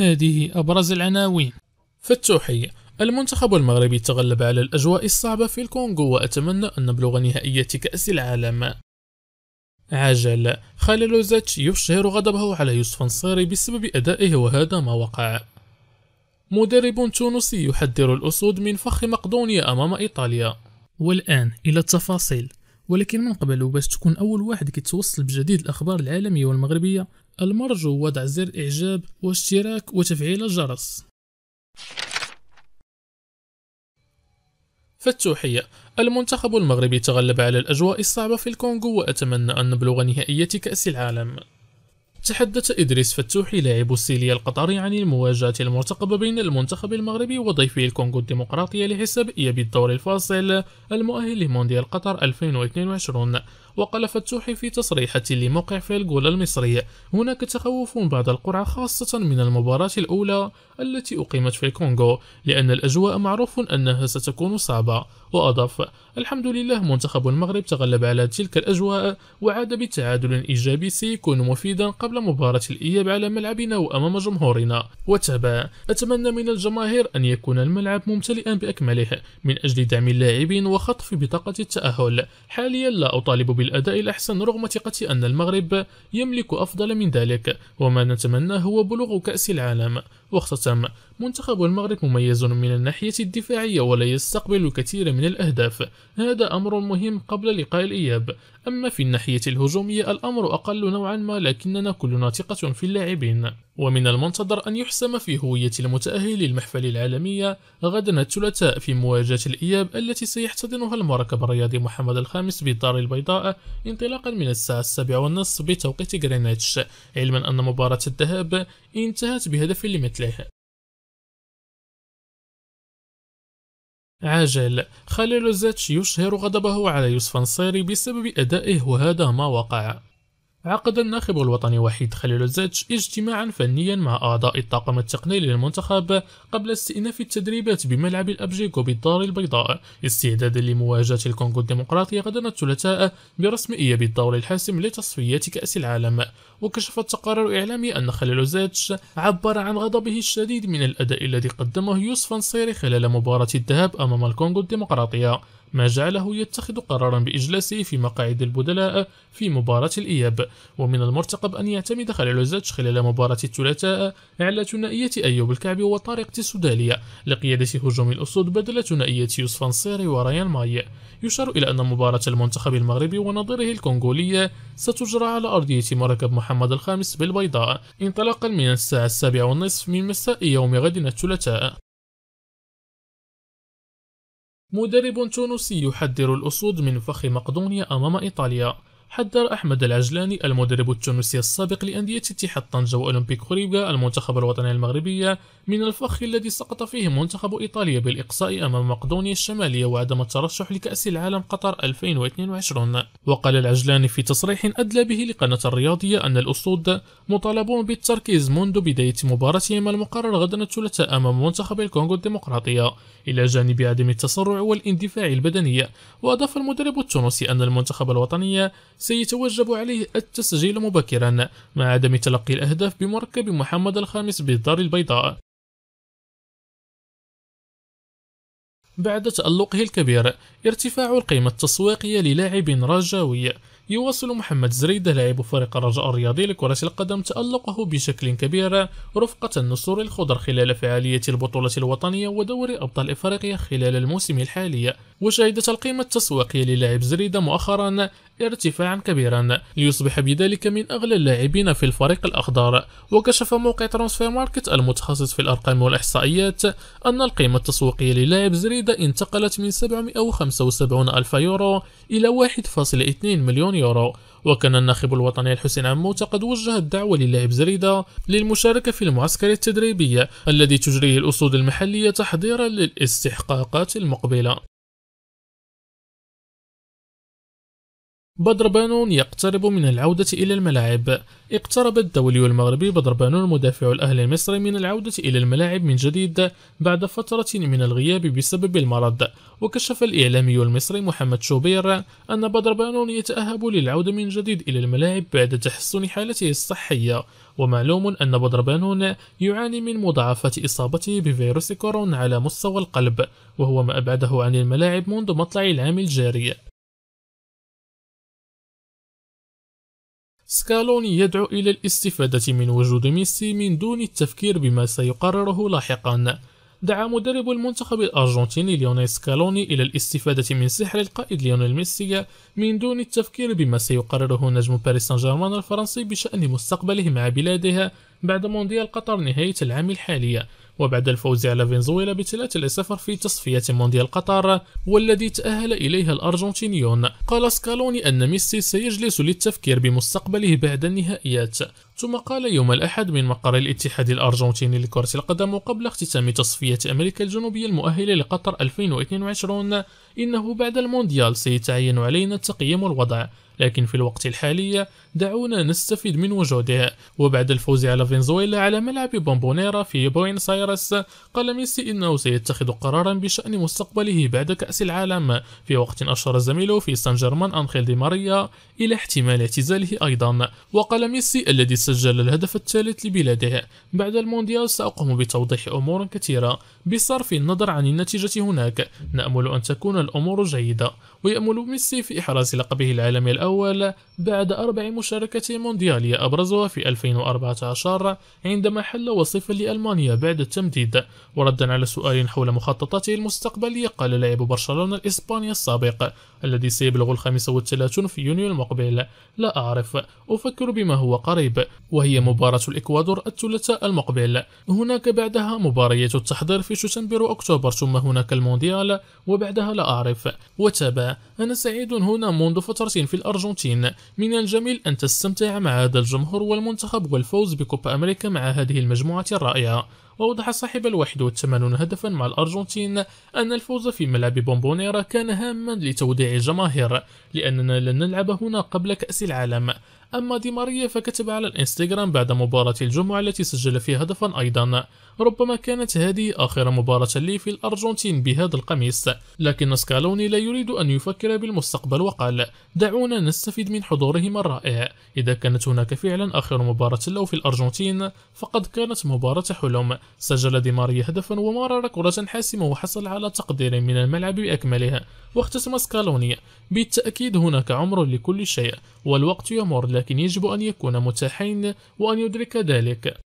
هذه أبرز العناوين فتوحي المنتخب المغربي تغلب على الأجواء الصعبة في الكونغو وأتمنى أن نبلغ نهائية كأس العالم عجل خالد زاتش يشهر غضبه على يوسف نصيري بسبب أدائه وهذا ما وقع مدرب تونسي يحذر الأسود من فخ مقدونيا أمام إيطاليا والآن إلى التفاصيل ولكن من قبل وباش تكون أول واحد كيتوصل بجديد الأخبار العالمية والمغربية المرجو وضع زر إعجاب واشتراك وتفعيل الجرس فالتوحية المنتخب المغربي تغلب على الأجواء الصعبة في الكونغو وأتمنى أن نبلغ نهائية كأس العالم تحدث إدريس فتوحي لاعب السيليا القطري عن المواجهة المرتقبة بين المنتخب المغربي وضيفه الكونغو الديمقراطية لحساب إياب الدور الفاصل المؤهل لمونديال قطر 2022 وقال فتوحي في تصريحة لموقع فالجول المصري هناك تخوف بعد القرعة خاصة من المباراة الأولى التي أقيمت في الكونغو لأن الأجواء معروف أنها ستكون صعبة وأضاف الحمد لله منتخب المغرب تغلب على تلك الأجواء وعاد بتعادل إيجابي سيكون مفيدا قبل مباراة الإياب على ملعبنا وأمام جمهورنا وتابع أتمنى من الجماهير أن يكون الملعب ممتلئا بأكمله من أجل دعم اللاعبين وخطف بطاقة التأهل حاليا لا أطالب بالأداء الأحسن رغم ثقتي أن المغرب يملك أفضل من ذلك وما نتمنى هو بلوغ كأس العالم واختتم منتخب المغرب مميز من الناحية الدفاعية ولا يستقبل الكثير من الأهداف هذا أمر مهم قبل لقاء الإياب أما في الناحية الهجومية الأمر أقل نوعا ما لكننا كلنا ثقة في اللاعبين ومن المنتظر أن يحسم في هوية المتأهل للمحفل العالمية غدا الثلاثاء في مواجهة الإياب التي سيحتضنها المركب الرياضي محمد الخامس بالدار البيضاء انطلاقا من الساعة السابعة والنصف بتوقيت غرينتش علما أن مباراة الذهاب انتهت بهدف لمثله عاجل خليل الزتش يشهر غضبه على يوسف انصاري بسبب أدائه وهذا ما وقع عقد الناخب الوطني وحيد خليل الزاتش اجتماعا فنيا مع أعضاء الطاقم التقني للمنتخب قبل استئناف التدريبات بملعب الأبجيكو بالدار البيضاء استعدادا لمواجهة الكونغو الديمقراطية غدا الثلاثاء برسم إياب الدور الحاسم لتصفيات كأس العالم وكشف التقارير الإعلامي أن خليل الزاتش عبر عن غضبه الشديد من الأداء الذي قدمه يوسف نصيري خلال مباراة الذهاب أمام الكونغو الديمقراطية ما جعله يتخذ قرارا بإجلاسه في مقاعد البدلاء في مباراة الإياب ومن المرتقب أن يعتمد خليل زاتش خلال مباراة الثلاثاء على ثنائية أيوب الكعبي وطارق تسودالية لقيادة هجوم الأسود بدل ثنائية يوسف نصيري وريان ماي يشار إلى أن مباراة المنتخب المغربي ونظيره الكونغولية ستجرى على أرضية مركب محمد الخامس بالبيضاء انطلاقا من الساعة السابعة والنصف من مساء يوم غد الثلاثاء مدرب تونسي يحذر الأسود من فخ مقدونيا أمام إيطاليا حذر أحمد العجلاني المدرب التونسي السابق لأندية اتحاد طنجة وأولمبيك خريبكا المنتخب الوطني المغربي من الفخ الذي سقط فيه منتخب إيطاليا بالإقصاء أمام مقدونيا الشمالية وعدم الترشح لكأس العالم قطر 2022 وقال العجلاني في تصريح أدلى به لقناة الرياضية أن الأسود مطالبون بالتركيز منذ بداية مباراتهم المقرر غدا الثلاثاء أمام منتخب الكونغو الديمقراطية إلى جانب عدم التسرع والاندفاع البدني وأضاف المدرب التونسي أن المنتخب الوطني سيتوجب عليه التسجيل مبكرا مع عدم تلقي الأهداف بمركب محمد الخامس بالدار البيضاء بعد تألقه الكبير ارتفاع القيمة التسويقية للاعب رجاوي يواصل محمد زريدة لاعب فريق الرجاء الرياضي لكرة القدم تألقه بشكل كبير رفقة النسور الخضر خلال فعالية البطولة الوطنية ودوري أبطال إفريقيا خلال الموسم الحالي وشهدت القيمة التسويقية للاعب زريدة مؤخرا ارتفاعا كبيرا ليصبح بذلك من أغلى اللاعبين في الفريق الأخضر وكشف موقع ترانسفير ماركت المتخصص في الأرقام والإحصائيات أن القيمة التسويقية للاعب زريدة انتقلت من 775 ألف يورو إلى 1.2 مليون يورو وكان الناخب الوطني الحسين عموت قد وجه الدعوة للاعب زريدة للمشاركة في المعسكر التدريبي الذي تجريه الأسود المحلية تحضيرا للاستحقاقات المقبلة بدربانون يقترب من العودة إلى الملاعب اقترب الدولي المغربي بدربانون مدافع الأهلي المصري من العودة إلى الملاعب من جديد بعد فترة من الغياب بسبب المرض وكشف الإعلامي المصري محمد شوبير أن بدربانون يتأهب للعودة من جديد إلى الملاعب بعد تحسن حالته الصحية ومعلوم أن بدربانون يعاني من مضاعفات إصابته بفيروس كورونا على مستوى القلب وهو ما أبعده عن الملاعب منذ مطلع العام الجاري سكالوني يدعو إلى الاستفادة من وجود ميسي من دون التفكير بما سيقرره لاحقا دعا مدرب المنتخب الأرجنتيني ليونيل سكالوني إلى الاستفادة من سحر القائد ليونيل ميسي من دون التفكير بما سيقرره نجم باريس سان جيرمان الفرنسي بشأن مستقبله مع بلادها بعد مونديال قطر نهاية العام الحالي وبعد الفوز على فنزويلا بثلاثة لصفر في تصفية مونديال قطر والذي تأهل إليها الأرجنتينيون قال سكالوني أن ميسي سيجلس للتفكير بمستقبله بعد النهائيات ثم قال يوم الأحد من مقر الاتحاد الأرجنتيني لكرة القدم قبل اختتام تصفية أمريكا الجنوبية المؤهلة لقطر 2022 إنه بعد المونديال سيتعين علينا تقييم الوضع لكن في الوقت الحالي دعونا نستفيد من وجوده وبعد الفوز على فنزويلا على ملعب بومبونيرا في بوينس ايرس قال ميسي انه سيتخذ قرارا بشان مستقبله بعد كاس العالم في وقت اشار زميله في سان جيرمان انخيل دي ماريا الى احتمال اعتزاله ايضا وقال ميسي الذي سجل الهدف الثالث لبلاده بعد المونديال ساقوم بتوضيح امور كثيره بصرف النظر عن النتيجه هناك نامل ان تكون الامور جيده ويامل ميسي في احراز لقبه العالمي الاول الأول بعد أربع مشاركات مونديالية أبرزها في 2014 عندما حل وصيفا لألمانيا بعد التمديد وردا على سؤال حول مخططاته المستقبلية قال لاعب برشلونة الإسباني السابق الذي سيبلغ الخامسة والثلاثون في يونيو المقبل لا أعرف أفكر بما هو قريب وهي مباراة الإكوادور الثلاثاء المقبل هناك بعدها مباريات التحضير في شتنبر أكتوبر ثم هناك المونديال وبعدها لا أعرف وتابع أنا سعيد هنا منذ فترة في الأرض الأرجنتين من الجميل أن تستمتع مع هذا الجمهور والمنتخب والفوز بكوبا أمريكا مع هذه المجموعة الرائعة ووضح صاحب الواحد والثمانون هدفا مع الأرجنتين أن الفوز في ملعب بومبونيرا كان هاما لتوديع الجماهير لأننا لن نلعب هنا قبل كأس العالم أما دي ماريا فكتب على الإنستغرام بعد مباراة الجمعة التي سجل فيها هدفا أيضا ربما كانت هذه آخر مباراة لي في الأرجنتين بهذا القميص لكن سكالوني لا يريد أن يفكر بالمستقبل وقال دعونا نستفيد من حضورهم الرائع إذا كانت هناك فعلا آخر مباراة له في الأرجنتين فقد كانت مباراة حلم سجل دي ماريا هدفا ومرر كرة حاسمة وحصل على تقدير من الملعب بأكملها واختتم سكالوني بالتأكيد هناك عمر لكل شيء والوقت يمر لكن يجب أن يكون متاحين وأن يدرك ذلك